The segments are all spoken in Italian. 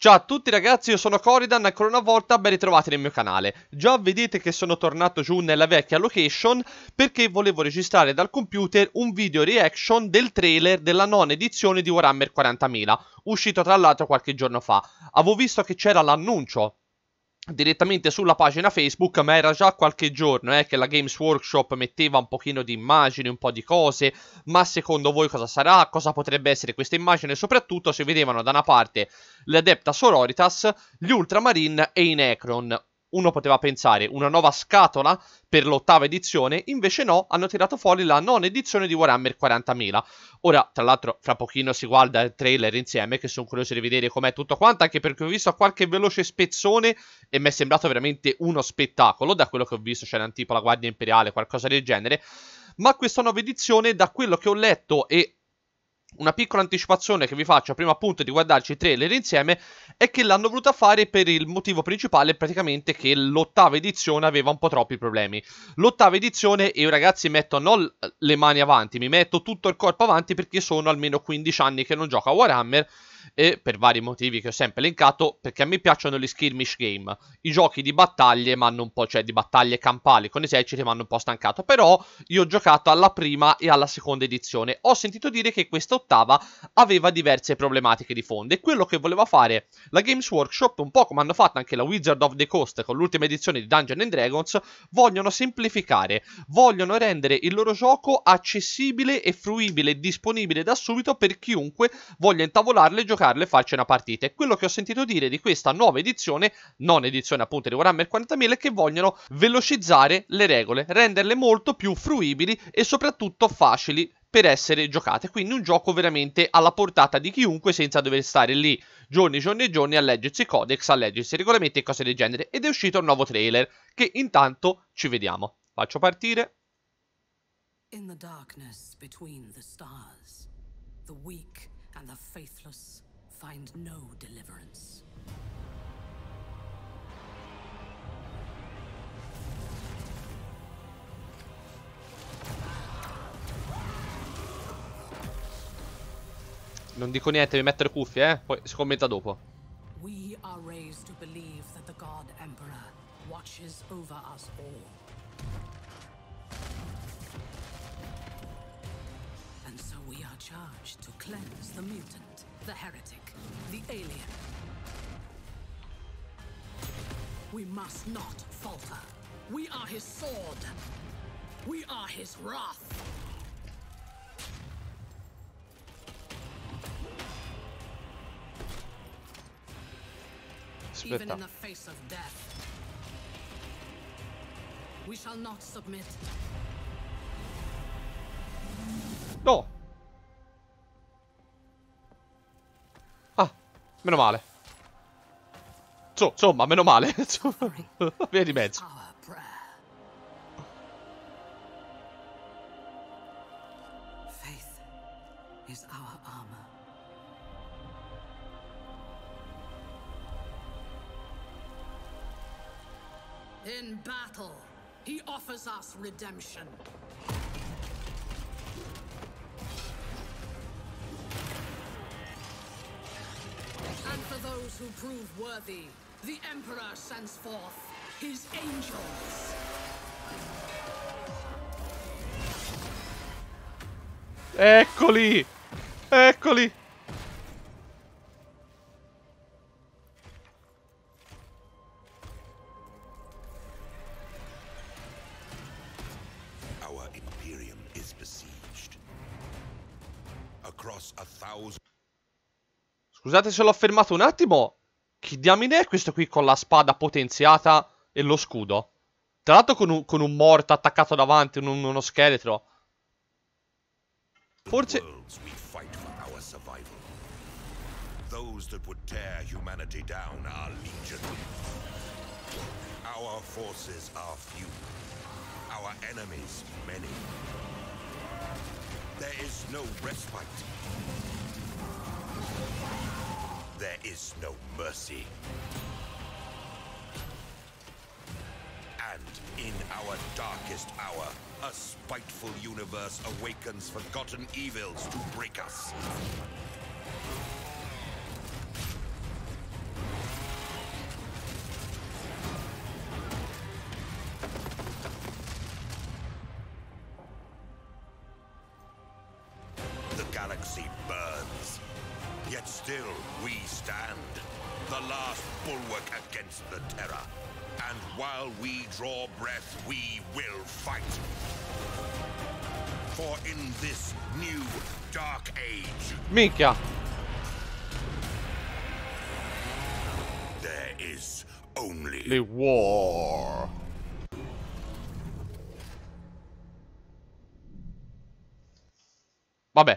Ciao a tutti ragazzi, io sono Coridan, ancora una volta ben ritrovati nel mio canale. Già vedete che sono tornato giù nella vecchia location perché volevo registrare dal computer un video reaction del trailer della nona edizione di Warhammer 40.000, uscito tra l'altro qualche giorno fa. Avevo visto che c'era l'annuncio direttamente sulla pagina Facebook, ma era già qualche giorno eh, che la Games Workshop metteva un pochino di immagini, un po' di cose, ma secondo voi cosa sarà? Cosa potrebbe essere questa immagine? Soprattutto se vedevano da una parte l'Adepta Sororitas, gli Ultramarine e i Necron uno poteva pensare una nuova scatola per l'ottava edizione, invece no, hanno tirato fuori la nona edizione di Warhammer 40.000. Ora, tra l'altro, fra pochino si guarda il trailer insieme, che sono curioso di vedere com'è tutto quanto, anche perché ho visto qualche veloce spezzone e mi è sembrato veramente uno spettacolo, da quello che ho visto c'era tipo la Guardia Imperiale, qualcosa del genere. Ma questa nuova edizione, da quello che ho letto e una piccola anticipazione che vi faccio prima appunto di guardarci i trailer insieme è che l'hanno voluta fare per il motivo principale praticamente che l'ottava edizione aveva un po' troppi problemi. L'ottava edizione io ragazzi metto non le mani avanti, mi metto tutto il corpo avanti perché sono almeno 15 anni che non gioco a Warhammer e per vari motivi che ho sempre elencato, perché a me piacciono gli skirmish game, i giochi di battaglie ma hanno un po', cioè di battaglie campali con eserciti mi hanno un po' stancato, però io ho giocato alla prima e alla seconda edizione, ho sentito dire che questa ottava aveva diverse problematiche di fondo e quello che voleva fare la Games Workshop, un po' come hanno fatto anche la Wizard of the Coast con l'ultima edizione di Dungeons and Dragons, vogliono semplificare, vogliono rendere il loro gioco accessibile e fruibile, disponibile da subito per chiunque voglia intavolarle e giocare giocarlo e farci una partita. È quello che ho sentito dire di questa nuova edizione, non edizione appunto di Warhammer 40.000, è che vogliono velocizzare le regole, renderle molto più fruibili e soprattutto facili per essere giocate, quindi un gioco veramente alla portata di chiunque senza dover stare lì giorni, giorni e giorni a leggersi codex, a leggersi regolamenti e cose del genere. Ed è uscito un nuovo trailer che intanto ci vediamo. Faccio partire. In the darkness between the stars, the weak and the faithless find no deliverance. Non dico niente, mi mettere cuffie, eh? Poi si commenta dopo. We are raised to believe that the God Emperor watches over us all. And so we are charged to cleanse the mutant the heretic, the alien. We must not falter. We are his sword. We are his wrath. Even in the face of death, we shall not submit. No. Meno male. So, insomma, meno male. Via di mezzo. In battle, he offers us redemption. those who prove worthy, the Emperor sends forth his angels. Eccoli! Eccoli! Scusate se l'ho fermato un attimo. Chi diamine è questo qui con la spada potenziata e lo scudo? Tra l'altro con, con un, morto attaccato davanti, un, uno scheletro. Forse... Those that would tear humanity down are legion. Our forces are few. Our enemies many. There is no respite. There is no mercy. And in our darkest hour, a spiteful universe awakens forgotten evils to break us. The galaxy burns. Yet still we stand, the last bulwark against the terror. And while we draw breath, we will fight. For in this new dark age... Mikä? There is only... The war. Vabbè,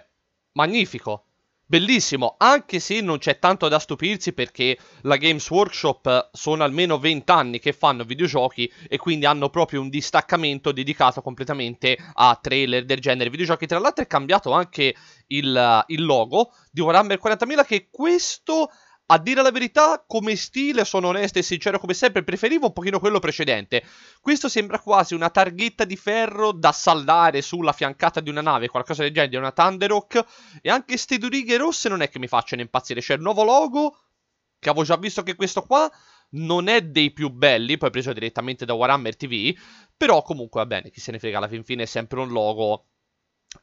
magnifico. bellissimo, anche se non c'è tanto da stupirsi perché la Games Workshop sono almeno 20 anni che fanno videogiochi e quindi hanno proprio un distaccamento dedicato completamente a trailer del genere videogiochi. Tra l'altro è cambiato anche il, il logo di Warhammer 40.000 che questo a dire la verità, come stile sono onesto e sincero come sempre, preferivo un pochino quello precedente. Questo sembra quasi una targhetta di ferro da saldare sulla fiancata di una nave, qualcosa del genere, una Thunderhawk. E anche ste due righe rosse non è che mi facciano impazzire. C'è il nuovo logo, che avevo già visto che questo qua non è dei più belli, poi preso direttamente da Warhammer TV, però comunque va bene, chi se ne frega, alla fin fine è sempre un logo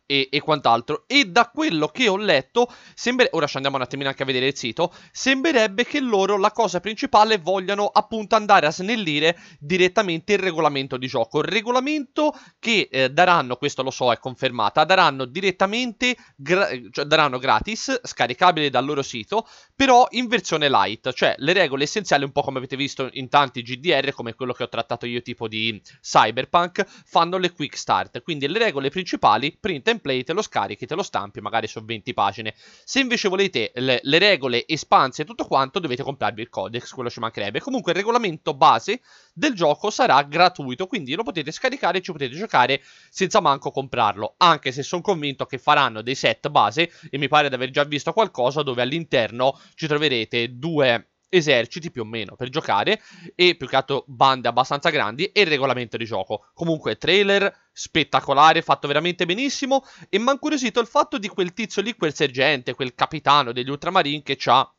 e, e, quant'altro. E da quello che ho letto, sembra... ora ci andiamo un attimino anche a vedere il sito, sembrerebbe che loro la cosa principale vogliano appunto andare a snellire direttamente il regolamento di gioco. Il regolamento che eh, daranno, questo lo so è confermata, daranno direttamente, gra... cioè, daranno gratis, scaricabile dal loro sito, però in versione light, cioè le regole essenziali un po' come avete visto in tanti GDR, come quello che ho trattato io tipo di Cyberpunk, fanno le quick start, quindi le regole principali... prima in template, lo scarichi, te lo stampi, magari su 20 pagine. Se invece volete le, le regole espanse e tutto quanto, dovete comprarvi il codex, quello ci mancherebbe. Comunque il regolamento base del gioco sarà gratuito, quindi lo potete scaricare e ci potete giocare senza manco comprarlo, anche se sono convinto che faranno dei set base e mi pare di aver già visto qualcosa dove all'interno ci troverete due eserciti più o meno per giocare e più che altro bande abbastanza grandi e il regolamento di gioco. Comunque trailer spettacolare, fatto veramente benissimo e mi ha incuriosito il fatto di quel tizio lì, quel sergente, quel capitano degli Ultramarine che ha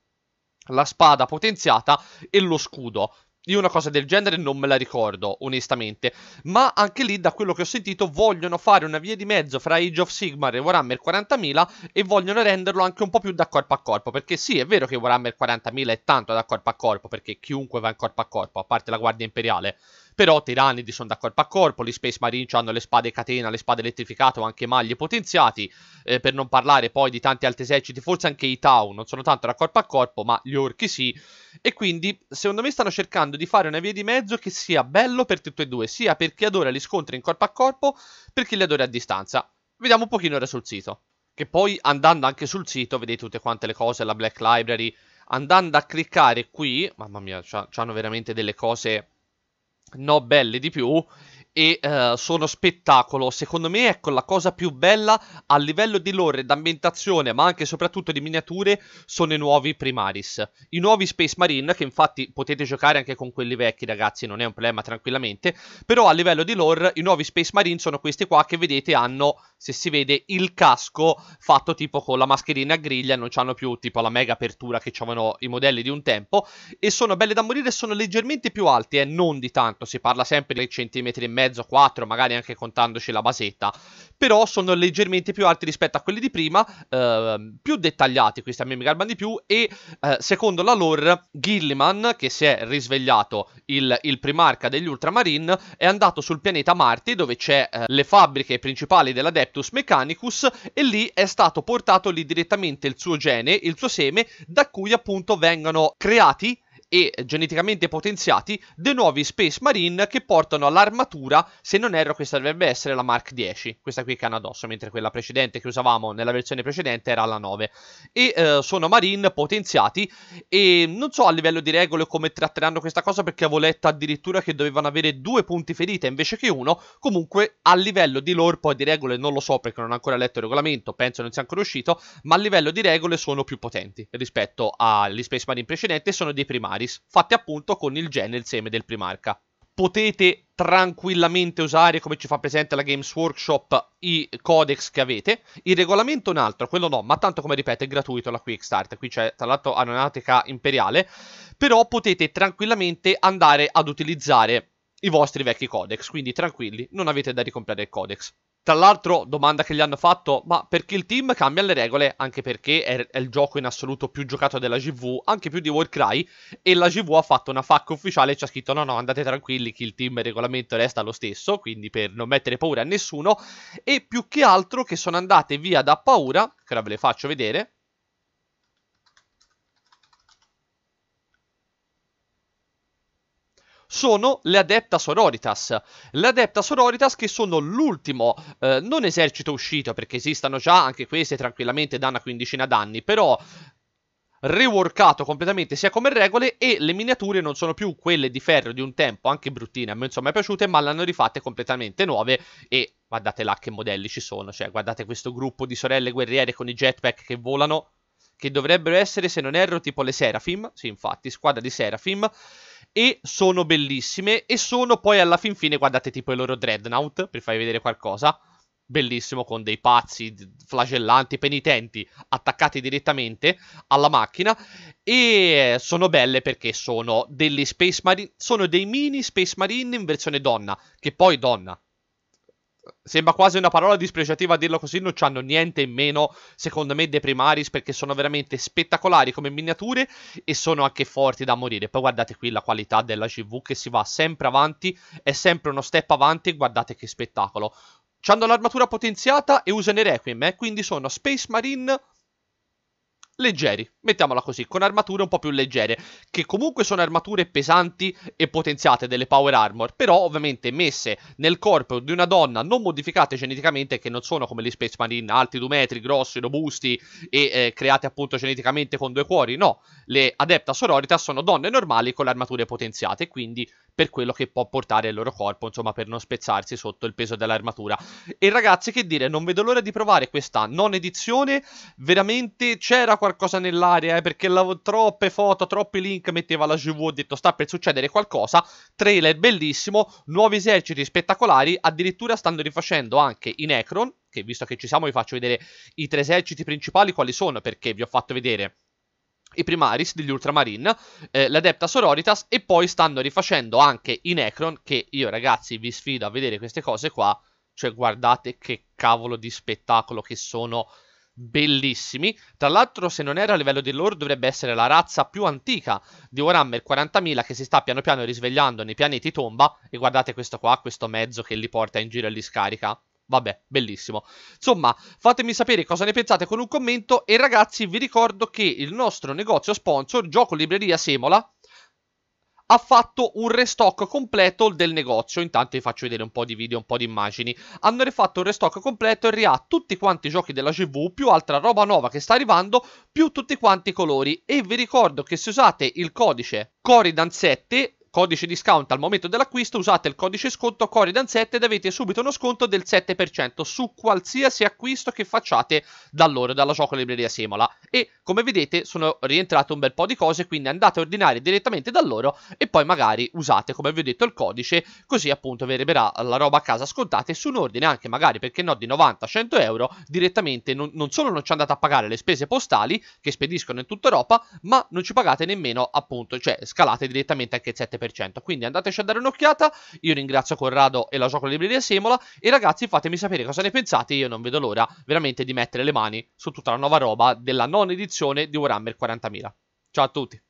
la spada potenziata e lo scudo. Io una cosa del genere non me la ricordo, onestamente. Ma anche lì, da quello che ho sentito, vogliono fare una via di mezzo fra Age of Sigmar e Warhammer 40.000 e vogliono renderlo anche un po' più da corpo a corpo. Perché sì, è vero che Warhammer 40.000 è tanto da corpo a corpo, perché chiunque va in corpo a corpo, a parte la Guardia Imperiale, però Tiranidi sono da corpo a corpo, gli Space Marine hanno le spade catena, le spade elettrificate o anche maglie potenziati, eh, per non parlare poi di tanti altri eserciti, forse anche i Tau non sono tanto da corpo a corpo, ma gli orchi sì, e quindi secondo me stanno cercando di fare una via di mezzo che sia bello per tutti e due, sia per chi adora gli scontri in corpo a corpo, per chi li adora a distanza. Vediamo un pochino ora sul sito. Che poi andando anche sul sito vedete tutte quante le cose, la Black Library, andando a cliccare qui, mamma mia, c'hanno veramente delle cose no belle di più e uh, sono spettacolo. Secondo me, ecco, la cosa più bella a livello di lore, d'ambientazione, ma anche e soprattutto di miniature, sono i nuovi Primaris. I nuovi Space Marine, che infatti potete giocare anche con quelli vecchi, ragazzi, non è un problema, tranquillamente. Però a livello di lore, i nuovi Space Marine sono questi qua che vedete hanno, se si vede, il casco fatto tipo con la mascherina a griglia, non hanno più tipo la mega apertura che avevano i modelli di un tempo. E sono belli da morire, sono leggermente più alti, e eh, non di tanto, si parla sempre di centimetri e mezzo mezzo, 4, magari anche contandoci la basetta, però sono leggermente più alti rispetto a quelli di prima, eh, più dettagliati, questi a me mi garbano di più, e eh, secondo la lore Gilliman, che si è risvegliato il, il, primarca degli Ultramarine, è andato sul pianeta Marte, dove c'è eh, le fabbriche principali dell'Adeptus Mechanicus, e lì è stato portato lì direttamente il suo gene, il suo seme, da cui appunto vengono creati e geneticamente potenziati dei nuovi Space Marine che portano all'armatura, se non erro questa dovrebbe essere la Mark 10, questa qui che hanno addosso, mentre quella precedente che usavamo nella versione precedente era la 9. E eh, sono Marine potenziati e non so a livello di regole come tratteranno questa cosa perché avevo letto addirittura che dovevano avere due punti ferite invece che uno, comunque a livello di lore poi di regole non lo so perché non ho ancora letto il regolamento, penso non sia ancora uscito, ma a livello di regole sono più potenti rispetto agli Space Marine precedenti e sono dei primari primaris, fatti appunto con il gen e il seme del primarca. Potete tranquillamente usare, come ci fa presente la Games Workshop, i codex che avete. Il regolamento è un altro, quello no, ma tanto come ripeto è gratuito la Quick Start, qui c'è tra l'altro Aeronautica Imperiale, però potete tranquillamente andare ad utilizzare i vostri vecchi codex, quindi tranquilli, non avete da ricomprare il codex. Tra l'altro, domanda che gli hanno fatto, ma perché il team cambia le regole? Anche perché è, è, il gioco in assoluto più giocato della GV, anche più di Warcry, e la GV ha fatto una FAQ ufficiale e ci ha scritto no no, andate tranquilli che il team e il regolamento resta lo stesso, quindi per non mettere paura a nessuno, e più che altro che sono andate via da paura, che ora ve le faccio vedere, sono le Adepta Sororitas. Le Adepta Sororitas che sono l'ultimo, eh, non esercito uscito, perché esistono già anche queste tranquillamente da una quindicina d'anni, però reworkato completamente sia come regole e le miniature non sono più quelle di ferro di un tempo, anche bruttine, a me insomma è mai piaciute, ma l'hanno hanno rifatte completamente nuove e guardate là che modelli ci sono, cioè guardate questo gruppo di sorelle guerriere con i jetpack che volano, che dovrebbero essere se non erro tipo le Seraphim, sì infatti, squadra di Seraphim, e sono bellissime e sono poi alla fin fine, guardate tipo i loro Dreadnought, per farvi vedere qualcosa, bellissimo con dei pazzi flagellanti, penitenti, attaccati direttamente alla macchina e sono belle perché sono degli Space Marine, sono dei mini Space Marine in versione donna, che poi donna, Sembra quasi una parola dispregiativa dirlo così, non hanno niente in meno, secondo me, dei primaris perché sono veramente spettacolari come miniature e sono anche forti da morire. Poi guardate qui la qualità della CV che si va sempre avanti, è sempre uno step avanti, guardate che spettacolo. hanno l'armatura potenziata e usano i Requiem, eh? quindi sono Space Marine leggeri, mettiamola così, con armature un po' più leggere, che comunque sono armature pesanti e potenziate delle power armor, però ovviamente messe nel corpo di una donna non modificate geneticamente, che non sono come gli Space Marine, alti due metri, grossi, robusti e eh, create appunto geneticamente con due cuori, no, le Adepta Sororita sono donne normali con le armature potenziate, quindi per quello che può portare il loro corpo, insomma per non spezzarsi sotto il peso dell'armatura. E ragazzi che dire, non vedo l'ora di provare questa non edizione, veramente c'era qualcosa qualcosa nell'aria, eh, perché la, troppe foto, troppi link metteva la GV, ho detto sta per succedere qualcosa, trailer bellissimo, nuovi eserciti spettacolari, addirittura stanno rifacendo anche in Necron, che visto che ci siamo vi faccio vedere i tre eserciti principali quali sono, perché vi ho fatto vedere i primaris degli Ultramarine, eh, l'Adepta Sororitas e poi stanno rifacendo anche i Necron, che io ragazzi vi sfido a vedere queste cose qua, cioè guardate che cavolo di spettacolo che sono bellissimi. Tra l'altro, se non era a livello di lore, dovrebbe essere la razza più antica di Warhammer 40.000 che si sta piano piano risvegliando nei pianeti tomba. E guardate questo qua, questo mezzo che li porta in giro e li scarica. Vabbè, bellissimo. Insomma, fatemi sapere cosa ne pensate con un commento e ragazzi vi ricordo che il nostro negozio sponsor, Gioco Libreria Semola, ha fatto un restock completo del negozio. Intanto vi faccio vedere un po' di video, un po' di immagini. Hanno rifatto un restock completo e riha tutti quanti i giochi della GV, più altra roba nuova che sta arrivando, più tutti quanti i colori. E vi ricordo che se usate il codice Coridan7 Codice discount al momento dell'acquisto, usate il codice sconto Core Danzette ed avete subito uno sconto del 7% su qualsiasi acquisto che facciate da loro, dalla gioco libreria Semola. E come vedete sono rientrate un bel po' di cose, quindi andate a ordinare direttamente da loro e poi magari usate, come vi ho detto, il codice, così appunto vi arriverà la roba a casa scontata e su un ordine anche magari, perché no, di 90-100 euro, direttamente non, non solo non ci andate a pagare le spese postali che spediscono in tutta Europa, ma non ci pagate nemmeno appunto, cioè scalate direttamente anche il 7%. 7%. Quindi andateci a dare un'occhiata. Io ringrazio Corrado e la gioco libreria Semola. E ragazzi, fatemi sapere cosa ne pensate. Io non vedo l'ora veramente di mettere le mani su tutta la nuova roba della non edizione di Warhammer 40.000. Ciao a tutti.